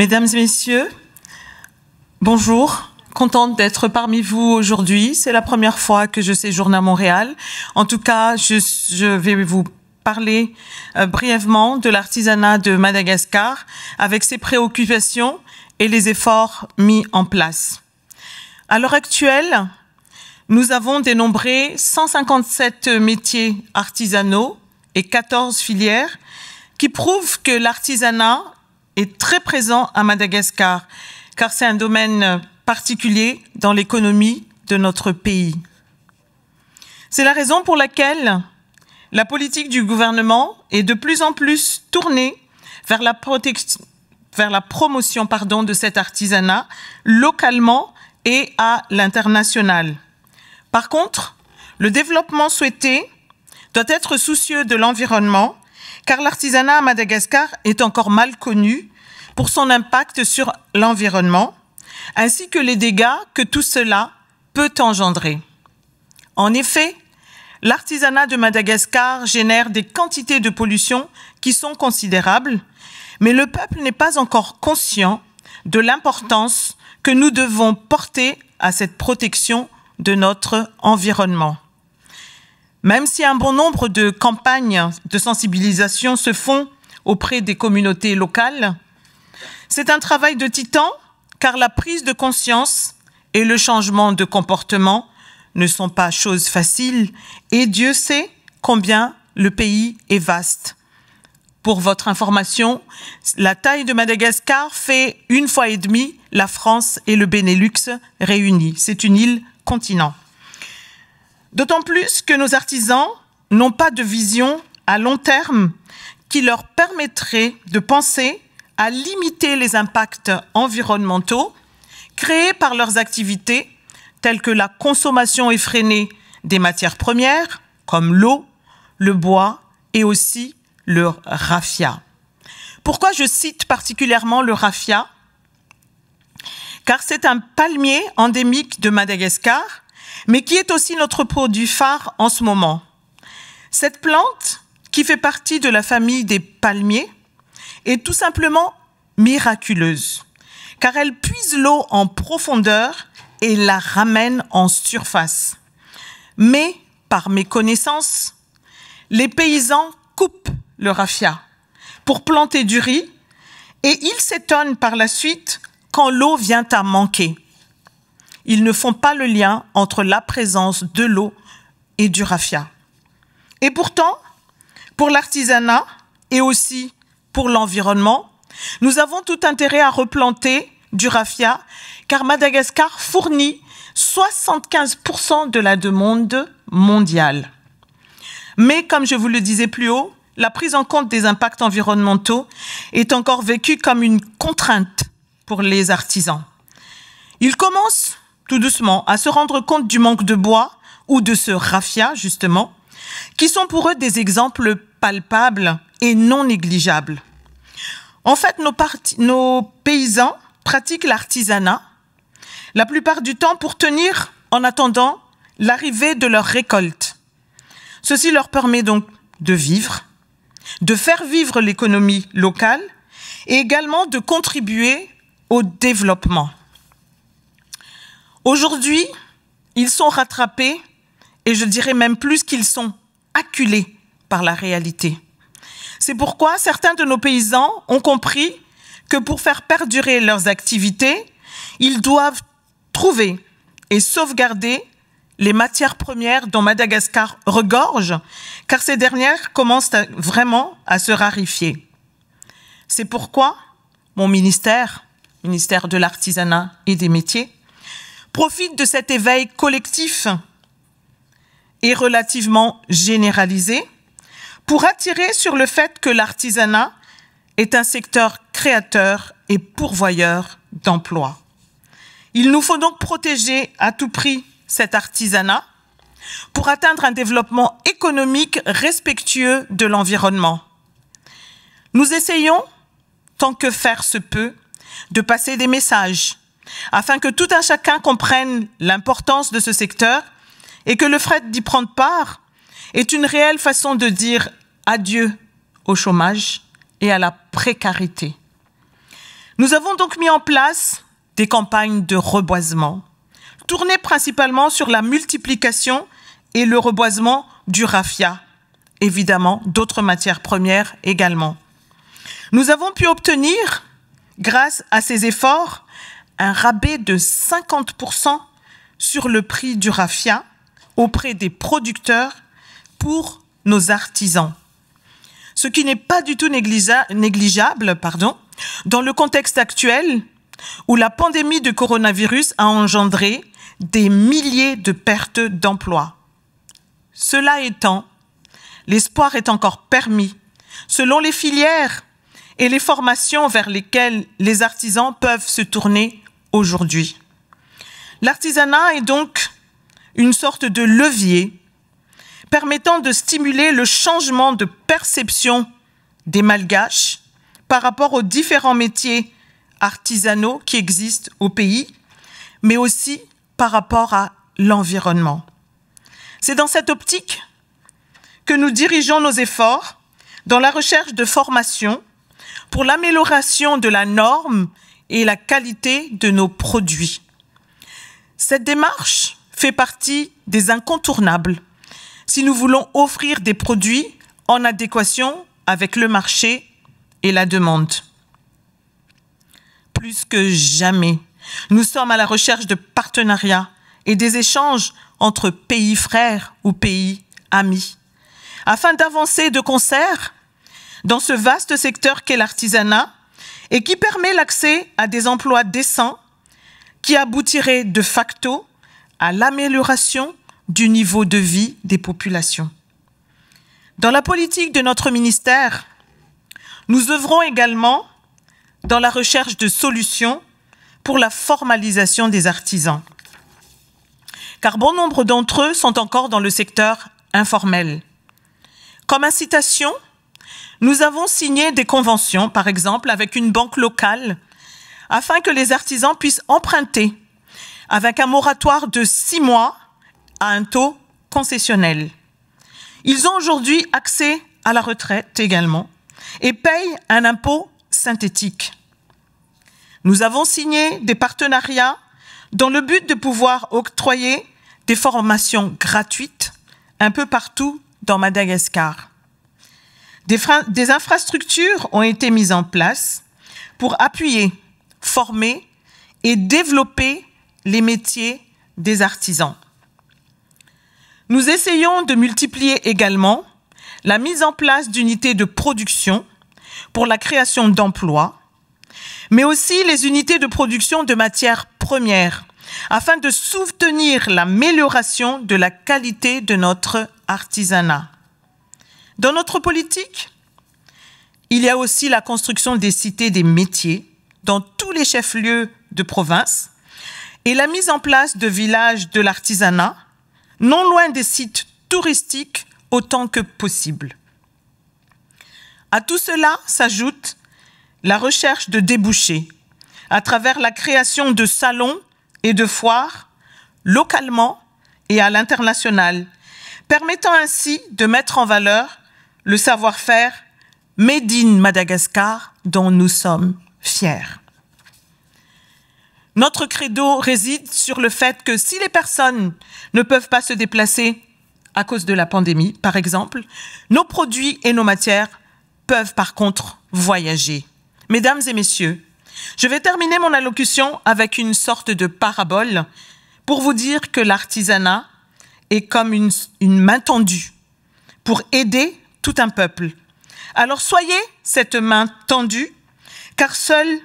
Mesdames et messieurs, bonjour. Contente d'être parmi vous aujourd'hui. C'est la première fois que je séjourne à Montréal. En tout cas, je, vais vous parler euh, brièvement de l'artisanat de Madagascar avec ses préoccupations et les efforts mis en place. À l'heure actuelle, nous avons dénombré 157 métiers artisanaux et 14 filières qui prouvent que l'artisanat est très présent à Madagascar, car c'est un domaine particulier dans l'économie de notre pays. C'est la raison pour laquelle la politique du gouvernement est de plus en plus tournée vers la, vers la promotion pardon, de cet artisanat localement et à l'international. Par contre, le développement souhaité doit être soucieux de l'environnement car l'artisanat à Madagascar est encore mal connu pour son impact sur l'environnement, ainsi que les dégâts que tout cela peut engendrer. En effet, l'artisanat de Madagascar génère des quantités de pollution qui sont considérables, mais le peuple n'est pas encore conscient de l'importance que nous devons porter à cette protection de notre environnement. Même si un bon nombre de campagnes de sensibilisation se font auprès des communautés locales, c'est un travail de titan car la prise de conscience et le changement de comportement ne sont pas choses faciles et Dieu sait combien le pays est vaste. Pour votre information, la taille de Madagascar fait une fois et demie la France et le Benelux réunis. C'est une île continent. D'autant plus que nos artisans n'ont pas de vision à long terme qui leur permettrait de penser à limiter les impacts environnementaux créés par leurs activités telles que la consommation effrénée des matières premières comme l'eau, le bois et aussi le raffia. Pourquoi je cite particulièrement le raffia Car c'est un palmier endémique de Madagascar mais qui est aussi notre produit phare en ce moment. Cette plante, qui fait partie de la famille des palmiers, est tout simplement miraculeuse, car elle puise l'eau en profondeur et la ramène en surface. Mais, par méconnaissance, les paysans coupent le raffia pour planter du riz et ils s'étonnent par la suite quand l'eau vient à manquer. Ils ne font pas le lien entre la présence de l'eau et du raffia. Et pourtant, pour l'artisanat et aussi pour l'environnement, nous avons tout intérêt à replanter du raffia car Madagascar fournit 75% de la demande mondiale. Mais comme je vous le disais plus haut, la prise en compte des impacts environnementaux est encore vécue comme une contrainte pour les artisans. Ils commencent tout doucement, à se rendre compte du manque de bois ou de ce raffia, justement, qui sont pour eux des exemples palpables et non négligeables. En fait, nos, nos paysans pratiquent l'artisanat la plupart du temps pour tenir en attendant l'arrivée de leur récolte. Ceci leur permet donc de vivre, de faire vivre l'économie locale et également de contribuer au développement. Aujourd'hui, ils sont rattrapés et je dirais même plus qu'ils sont acculés par la réalité. C'est pourquoi certains de nos paysans ont compris que pour faire perdurer leurs activités, ils doivent trouver et sauvegarder les matières premières dont Madagascar regorge, car ces dernières commencent vraiment à se rarifier. C'est pourquoi mon ministère, ministère de l'artisanat et des métiers, profite de cet éveil collectif et relativement généralisé pour attirer sur le fait que l'artisanat est un secteur créateur et pourvoyeur d'emplois. Il nous faut donc protéger à tout prix cet artisanat pour atteindre un développement économique respectueux de l'environnement. Nous essayons, tant que faire se peut, de passer des messages afin que tout un chacun comprenne l'importance de ce secteur et que le fret d'y prendre part est une réelle façon de dire adieu au chômage et à la précarité. Nous avons donc mis en place des campagnes de reboisement, tournées principalement sur la multiplication et le reboisement du raffia, évidemment d'autres matières premières également. Nous avons pu obtenir, grâce à ces efforts, un rabais de 50% sur le prix du raffia auprès des producteurs pour nos artisans. Ce qui n'est pas du tout négligeable pardon, dans le contexte actuel où la pandémie de coronavirus a engendré des milliers de pertes d'emplois. Cela étant, l'espoir est encore permis selon les filières et les formations vers lesquelles les artisans peuvent se tourner aujourd'hui. L'artisanat est donc une sorte de levier permettant de stimuler le changement de perception des malgaches par rapport aux différents métiers artisanaux qui existent au pays, mais aussi par rapport à l'environnement. C'est dans cette optique que nous dirigeons nos efforts dans la recherche de formation pour l'amélioration de la norme et la qualité de nos produits. Cette démarche fait partie des incontournables si nous voulons offrir des produits en adéquation avec le marché et la demande. Plus que jamais, nous sommes à la recherche de partenariats et des échanges entre pays frères ou pays amis, afin d'avancer de concert dans ce vaste secteur qu'est l'artisanat et qui permet l'accès à des emplois décents qui aboutiraient de facto à l'amélioration du niveau de vie des populations. Dans la politique de notre ministère, nous œuvrons également dans la recherche de solutions pour la formalisation des artisans, car bon nombre d'entre eux sont encore dans le secteur informel. Comme incitation, nous avons signé des conventions, par exemple, avec une banque locale, afin que les artisans puissent emprunter avec un moratoire de six mois à un taux concessionnel. Ils ont aujourd'hui accès à la retraite également et payent un impôt synthétique. Nous avons signé des partenariats dans le but de pouvoir octroyer des formations gratuites un peu partout dans Madagascar. Des, infrastructures ont été mises en place pour appuyer, former et développer les métiers des artisans. Nous essayons de multiplier également la mise en place d'unités de production pour la création d'emplois, mais aussi les unités de production de matières premières, afin de soutenir l'amélioration de la qualité de notre artisanat. Dans notre politique, il y a aussi la construction des cités des métiers dans tous les chefs-lieux de province et la mise en place de villages de l'artisanat, non loin des sites touristiques autant que possible. À tout cela s'ajoute la recherche de débouchés à travers la création de salons et de foires localement et à l'international, permettant ainsi de mettre en valeur le savoir-faire Made in Madagascar dont nous sommes fiers. Notre credo réside sur le fait que si les personnes ne peuvent pas se déplacer à cause de la pandémie, par exemple, nos produits et nos matières peuvent par contre voyager. Mesdames et messieurs, je vais terminer mon allocution avec une sorte de parabole pour vous dire que l'artisanat est comme une main tendue pour aider tout un peuple. Alors soyez cette main tendue, car seuls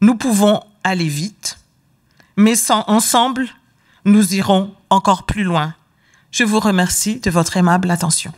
nous pouvons aller vite, mais sans, ensemble, nous irons encore plus loin. Je vous remercie de votre aimable attention.